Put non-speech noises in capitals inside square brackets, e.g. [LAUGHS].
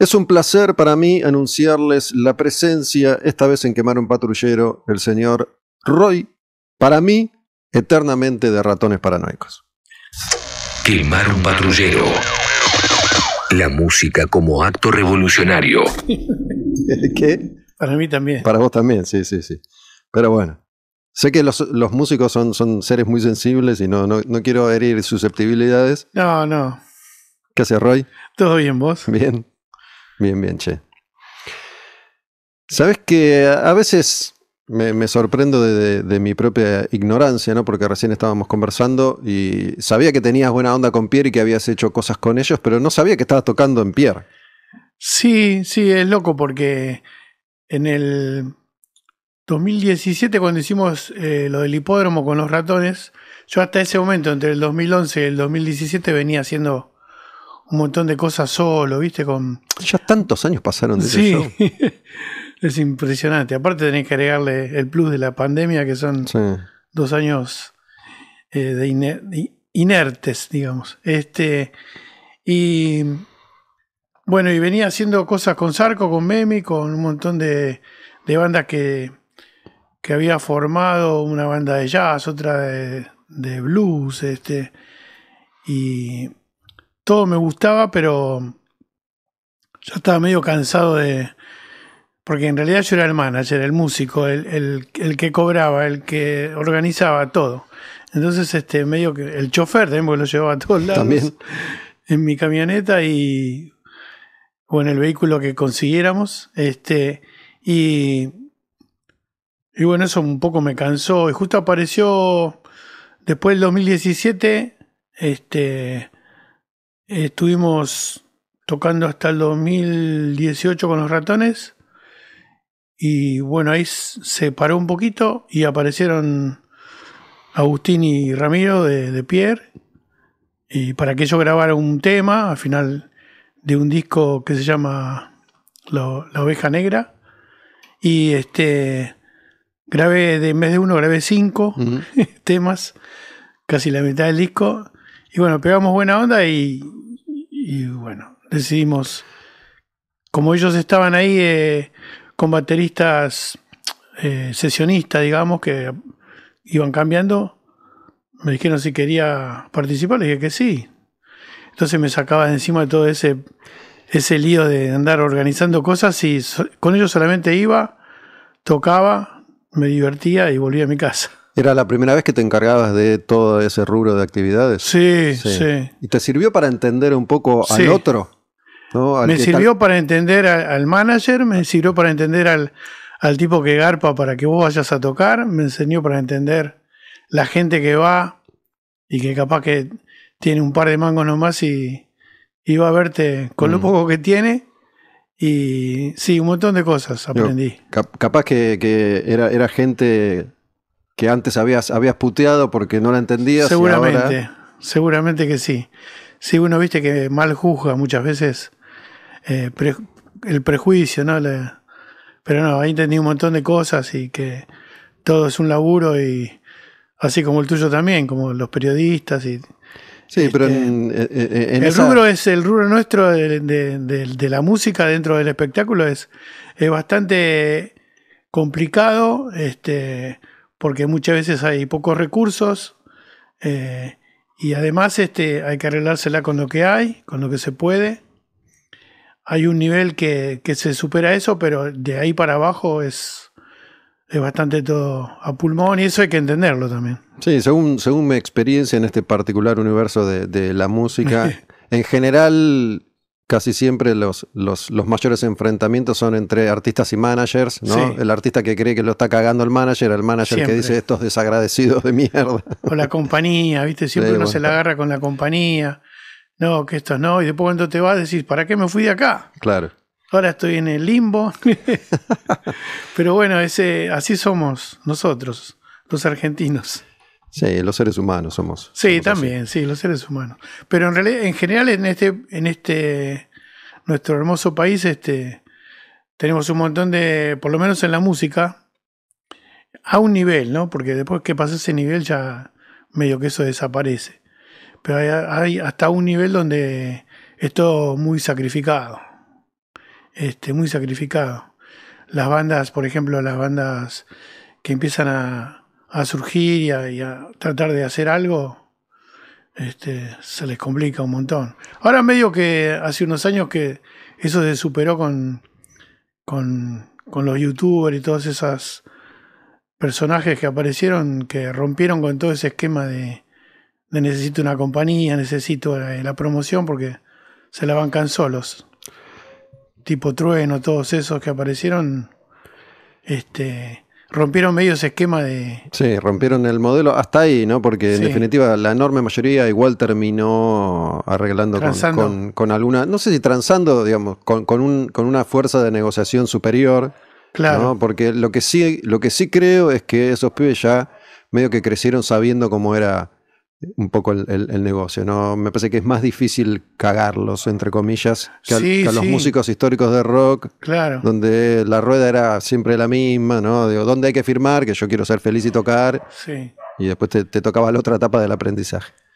Es un placer para mí anunciarles la presencia, esta vez en Quemar un Patrullero, el señor Roy, para mí, eternamente de ratones paranoicos. Quemar un Patrullero. La música como acto revolucionario. [LAUGHS] ¿Qué? Para mí también. Para vos también, sí, sí, sí. Pero bueno. Sé que los, músicos son, son, seres muy sensibles y no, no, quiero herir susceptibilidades. No, no. ¿Qué haces, Roy? Todo bien, vos. Bien. Bien, bien, che. Sabes que a veces me, sorprendo de, mi propia ignorancia, ¿no? Porque recién estábamos conversando y sabía que tenías buena onda con Pierre y que habías hecho cosas con ellos, pero no sabía que estabas tocando en Pierre. Sí, sí, es loco porque en el 2017, cuando hicimos eh, lo del hipódromo con los ratones, yo hasta ese momento, entre el 2011 y el 2017, venía haciendo un montón de cosas solo, ¿viste? Con ya tantos años pasaron desde sí. Show. [LAUGHS] es impresionante. Aparte tenés que agregarle el plus de la pandemia, que son dos años eh, inertes, digamos. Este, y bueno, y venía haciendo cosas con Sarco, con Memi, con un montón de, bandas que, había formado, una banda de jazz, otra de, de blues, este, y todo me gustaba, pero yo estaba medio cansado de... Porque en realidad yo era el manager, el músico, el, que cobraba, el que organizaba todo. Entonces, este, medio que el chofer también, lo llevaba a todos lados. También. [LAUGHS] En mi camioneta y. o en el vehículo que consiguiéramos. Este. Y. Y bueno, eso un poco me cansó. Y justo apareció. Después del 2017. Este. Estuvimos tocando hasta el 2018 con los ratones. Y bueno, ahí se paró un poquito y aparecieron Agustín y Ramiro de, Pierre. Y para que yo grabaran un tema al final de un disco que se llama La, Oveja Negra. Y este grabé, de, en vez de uno, grabé cinco [LAUGHS] temas, casi la mitad del disco. Y bueno, pegamos buena onda y bueno, decidimos, como ellos estaban ahí eh, con bateristas eh, sesionistas, digamos, que iban cambiando, me dijeron si quería participar, le dije que sí. Entonces me sacaba de encima de todo ese, ese lío de andar organizando cosas y con ellos solamente iba, tocaba, me divertía y volvía a mi casa. ¿Era la primera vez que te encargabas de todo ese rubro de actividades? Sí, sí. ¿Y te sirvió para entender un poco al otro? Me sirvió para entender al, manager, me sirvió para entender al, tipo que garpa para que vos vayas a tocar, me enseñó para entender la gente que va y que capaz que tiene un par de mangos nomás y, y va a verte con lo mm. poco que tiene. Y sí, un montón de cosas aprendí. capaz que, era, era gente que antes habías, habías puteado porque no la entendías. Seguramente, seguramente que sí. Si uno viste que mal juzga muchas veces eh, el prejuicio, ¿no? pero no, ahí entendí un montón de cosas y que todo es un laburo y así como el tuyo también, como los periodistas y... Sí, pero este, eh, eh, en, el rubro es el rubro nuestro de, la música dentro del espectáculo es, es bastante complicado, este, porque muchas veces hay pocos recursos y además este, hay que arreglársela con lo que hay, con lo que se puede hay un nivel que, se supera eso, pero de ahí para abajo es, es bastante todo a pulmón y eso hay que entenderlo también. Sí, según, según mi experiencia en este particular universo de, la música, [LAUGHS] en general casi siempre los, los, mayores enfrentamientos son entre artistas y managers, ¿no? El artista que cree que lo está cagando el manager, el manager que dice estos desagradecidos de mierda. O la compañía, ¿viste? Siempre uno se la agarra con la compañía no, que esto no. Y después cuando te vas decís, ¿para qué me fui de acá? Claro. Ahora estoy en el limbo. [LAUGHS] Pero bueno, ese, así somos nosotros, los argentinos. Sí, los seres humanos somos. Sí, también, sí, los seres humanos. Pero en, realidad, en general en este, en este, nuestro hermoso país, este, tenemos un montón de, por lo menos en la música, a un nivel, ¿no? Porque después que pasa ese nivel ya medio que eso desaparece. Pero hay, hasta un nivel donde es todo muy sacrificado. Este, muy sacrificado. Las bandas, por ejemplo, las bandas que empiezan a, surgir y a, tratar de hacer algo, este, se les complica un montón. Ahora medio que hace unos años que eso se superó con, con, con los youtubers y todos esos personajes que aparecieron, que rompieron con todo ese esquema de, necesito una compañía, necesito eh, la, promoción porque se la bancan solos. Tipo Trueno, todos esos que aparecieron, este, rompieron medio ese esquema de... Sí, rompieron el modelo hasta ahí, ¿no? Porque en definitiva la enorme mayoría igual terminó arreglando con, con, alguna, no sé si transando, digamos, con, con, una fuerza de negociación superior. Claro. Porque lo que, sí, lo que sí creo es que esos pibes ya medio que crecieron sabiendo cómo era un poco el, el, negocio, ¿no? Me parece que es más difícil cagarlos, entre comillas, que, a los músicos históricos de rock, donde la rueda era siempre la misma, ¿no? Digo, ¿dónde hay que firmar? Que yo quiero ser feliz y tocar. Sí. Y después te, te tocaba la otra etapa del aprendizaje.